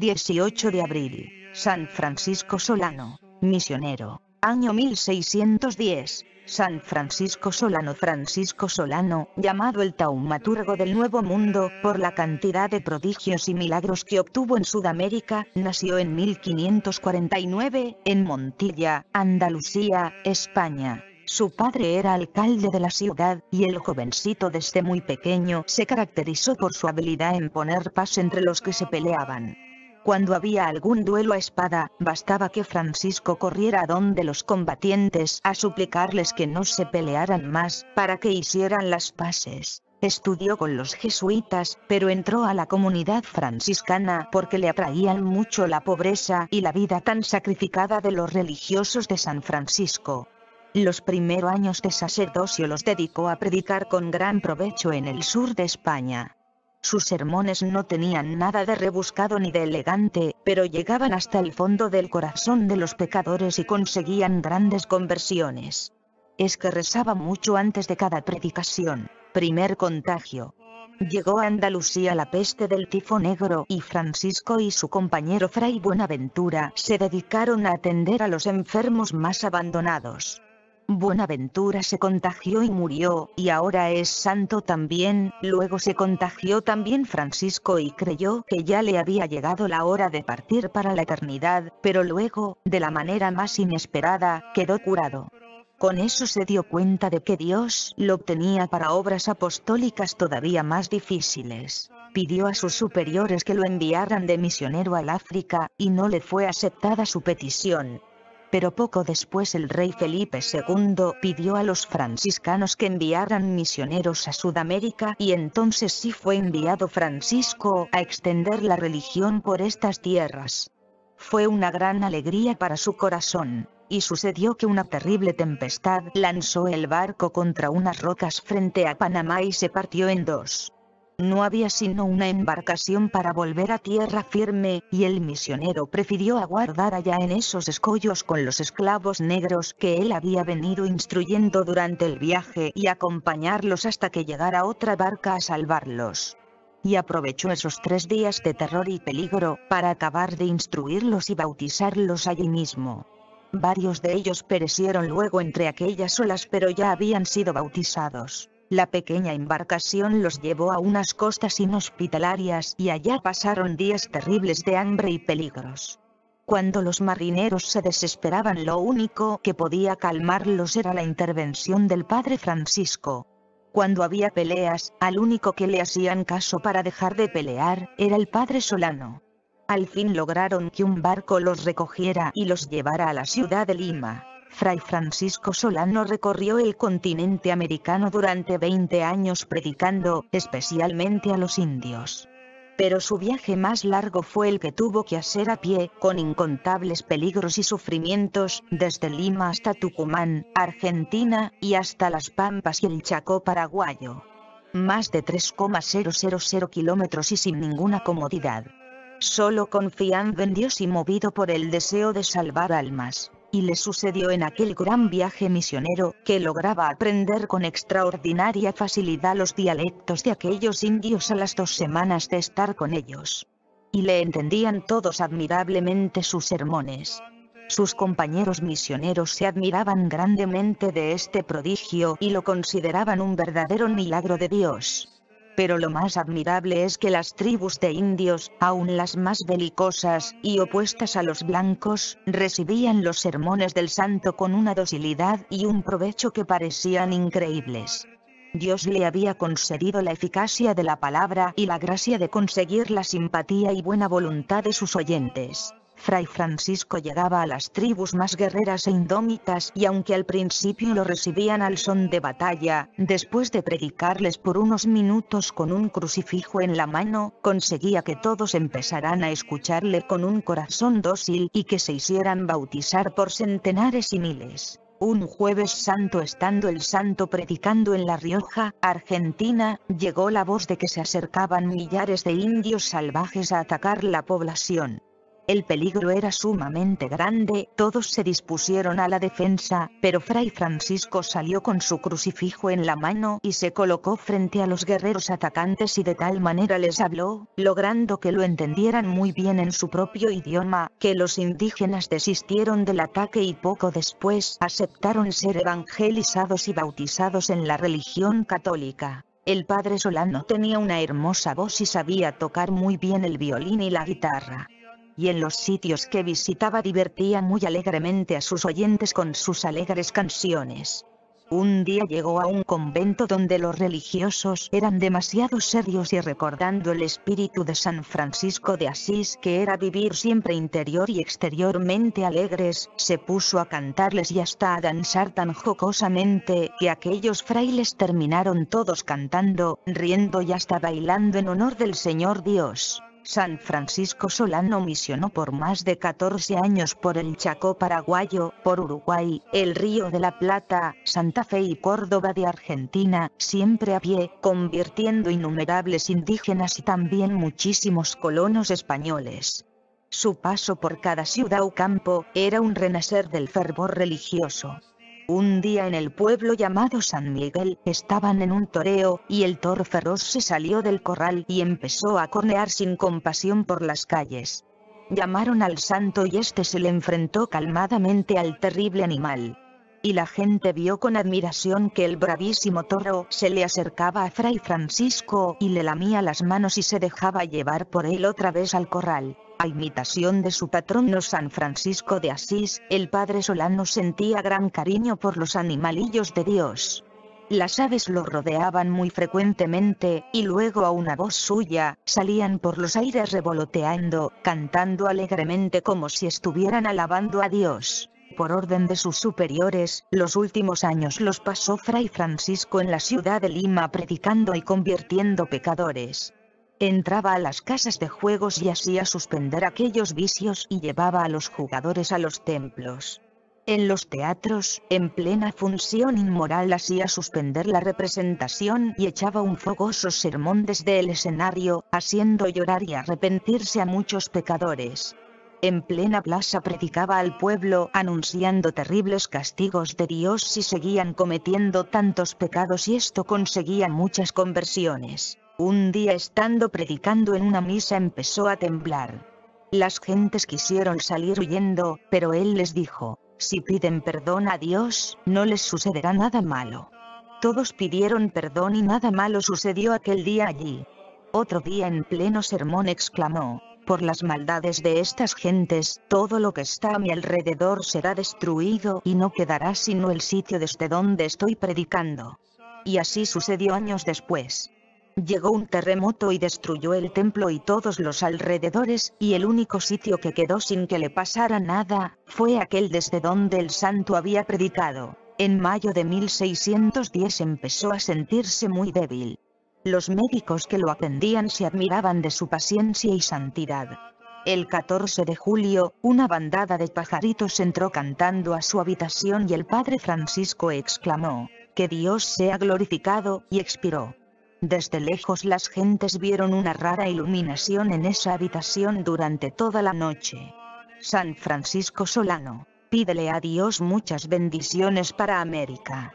18 de abril. San Francisco Solano, misionero. Año 1610. San Francisco Solano Francisco Solano, llamado el taumaturgo del Nuevo Mundo, por la cantidad de prodigios y milagros que obtuvo en Sudamérica, nació en 1549, en Montilla, Andalucía, España. Su padre era alcalde de la ciudad, y el jovencito desde muy pequeño se caracterizó por su habilidad en poner paz entre los que se peleaban. Cuando había algún duelo a espada, bastaba que Francisco corriera a donde los combatientes a suplicarles que no se pelearan más, para que hicieran las paces. Estudió con los jesuitas, pero entró a la comunidad franciscana porque le atraían mucho la pobreza y la vida tan sacrificada de los religiosos de San Francisco. Los primeros años de sacerdocio los dedicó a predicar con gran provecho en el sur de España. Sus sermones no tenían nada de rebuscado ni de elegante, pero llegaban hasta el fondo del corazón de los pecadores y conseguían grandes conversiones. Es que rezaba mucho antes de cada predicación. Primer contagio. Llegó a Andalucía la peste del tifo negro y Francisco y su compañero Fray Buenaventura se dedicaron a atender a los enfermos más abandonados. Buenaventura se contagió y murió, y ahora es santo también, luego se contagió también Francisco y creyó que ya le había llegado la hora de partir para la eternidad, pero luego, de la manera más inesperada, quedó curado. Con eso se dio cuenta de que Dios lo obtenía para obras apostólicas todavía más difíciles. Pidió a sus superiores que lo enviaran de misionero al África, y no le fue aceptada su petición, pero poco después el rey Felipe II pidió a los franciscanos que enviaran misioneros a Sudamérica y entonces sí fue enviado Francisco a extender la religión por estas tierras. Fue una gran alegría para su corazón, y sucedió que una terrible tempestad lanzó el barco contra unas rocas frente a Panamá y se partió en dos no había sino una embarcación para volver a tierra firme, y el misionero prefirió aguardar allá en esos escollos con los esclavos negros que él había venido instruyendo durante el viaje y acompañarlos hasta que llegara otra barca a salvarlos y aprovechó esos tres días de terror y peligro para acabar de instruirlos y bautizarlos allí mismo. Varios de ellos perecieron luego entre aquellas olas pero ya habían sido bautizados. La pequeña embarcación los llevó a unas costas inhospitalarias y allá pasaron días terribles de hambre y peligros. Cuando los marineros se desesperaban lo único que podía calmarlos era la intervención del padre Francisco. Cuando había peleas, al único que le hacían caso para dejar de pelear, era el padre Solano. Al fin lograron que un barco los recogiera y los llevara a la ciudad de Lima. Fray Francisco Solano recorrió el continente americano durante 20 años predicando, especialmente a los indios. Pero su viaje más largo fue el que tuvo que hacer a pie, con incontables peligros y sufrimientos, desde Lima hasta Tucumán, Argentina, y hasta las Pampas y el Chaco paraguayo. Más de 3,000 kilómetros y sin ninguna comodidad. Solo confiando en Dios y movido por el deseo de salvar almas y le sucedió en aquel gran viaje misionero, que lograba aprender con extraordinaria facilidad los dialectos de aquellos indios a las dos semanas de estar con ellos. Y le entendían todos admirablemente sus sermones. Sus compañeros misioneros se admiraban grandemente de este prodigio y lo consideraban un verdadero milagro de Dios pero lo más admirable es que las tribus de indios, aun las más belicosas y opuestas a los blancos, recibían los sermones del santo con una docilidad y un provecho que parecían increíbles. Dios le había concedido la eficacia de la palabra y la gracia de conseguir la simpatía y buena voluntad de sus oyentes. Fray Francisco llegaba a las tribus más guerreras e indómitas y aunque al principio lo recibían al son de batalla, después de predicarles por unos minutos con un crucifijo en la mano, conseguía que todos empezaran a escucharle con un corazón dócil y que se hicieran bautizar por centenares y miles. Un jueves santo estando el santo predicando en La Rioja, Argentina, llegó la voz de que se acercaban millares de indios salvajes a atacar la población. El peligro era sumamente grande, todos se dispusieron a la defensa, pero Fray Francisco salió con su crucifijo en la mano y se colocó frente a los guerreros atacantes y de tal manera les habló, logrando que lo entendieran muy bien en su propio idioma, que los indígenas desistieron del ataque y poco después aceptaron ser evangelizados y bautizados en la religión católica. El padre Solano tenía una hermosa voz y sabía tocar muy bien el violín y la guitarra y en los sitios que visitaba divertía muy alegremente a sus oyentes con sus alegres canciones. Un día llegó a un convento donde los religiosos eran demasiado serios y recordando el espíritu de San Francisco de Asís que era vivir siempre interior y exteriormente alegres, se puso a cantarles y hasta a danzar tan jocosamente que aquellos frailes terminaron todos cantando, riendo y hasta bailando en honor del Señor Dios. San Francisco Solano misionó por más de 14 años por el Chaco paraguayo, por Uruguay, el Río de la Plata, Santa Fe y Córdoba de Argentina, siempre a pie, convirtiendo innumerables indígenas y también muchísimos colonos españoles. Su paso por cada ciudad o campo era un renacer del fervor religioso. Un día en el pueblo llamado San Miguel, estaban en un toreo, y el toro feroz se salió del corral y empezó a cornear sin compasión por las calles. Llamaron al santo y este se le enfrentó calmadamente al terrible animal y la gente vio con admiración que el bravísimo toro se le acercaba a Fray Francisco y le lamía las manos y se dejaba llevar por él otra vez al corral. A imitación de su patrono San Francisco de Asís, el padre Solano sentía gran cariño por los animalillos de Dios. Las aves lo rodeaban muy frecuentemente, y luego a una voz suya, salían por los aires revoloteando, cantando alegremente como si estuvieran alabando a Dios por orden de sus superiores, los últimos años los pasó Fray Francisco en la ciudad de Lima predicando y convirtiendo pecadores. Entraba a las casas de juegos y hacía suspender aquellos vicios y llevaba a los jugadores a los templos. En los teatros, en plena función inmoral hacía suspender la representación y echaba un fogoso sermón desde el escenario, haciendo llorar y arrepentirse a muchos pecadores. En plena plaza predicaba al pueblo anunciando terribles castigos de Dios si seguían cometiendo tantos pecados y esto conseguía muchas conversiones. Un día estando predicando en una misa empezó a temblar. Las gentes quisieron salir huyendo, pero él les dijo, si piden perdón a Dios, no les sucederá nada malo. Todos pidieron perdón y nada malo sucedió aquel día allí. Otro día en pleno sermón exclamó, por las maldades de estas gentes, todo lo que está a mi alrededor será destruido y no quedará sino el sitio desde donde estoy predicando. Y así sucedió años después. Llegó un terremoto y destruyó el templo y todos los alrededores, y el único sitio que quedó sin que le pasara nada, fue aquel desde donde el santo había predicado. En mayo de 1610 empezó a sentirse muy débil. Los médicos que lo atendían se admiraban de su paciencia y santidad. El 14 de julio, una bandada de pajaritos entró cantando a su habitación y el padre Francisco exclamó, que Dios sea glorificado, y expiró. Desde lejos las gentes vieron una rara iluminación en esa habitación durante toda la noche. San Francisco Solano, pídele a Dios muchas bendiciones para América.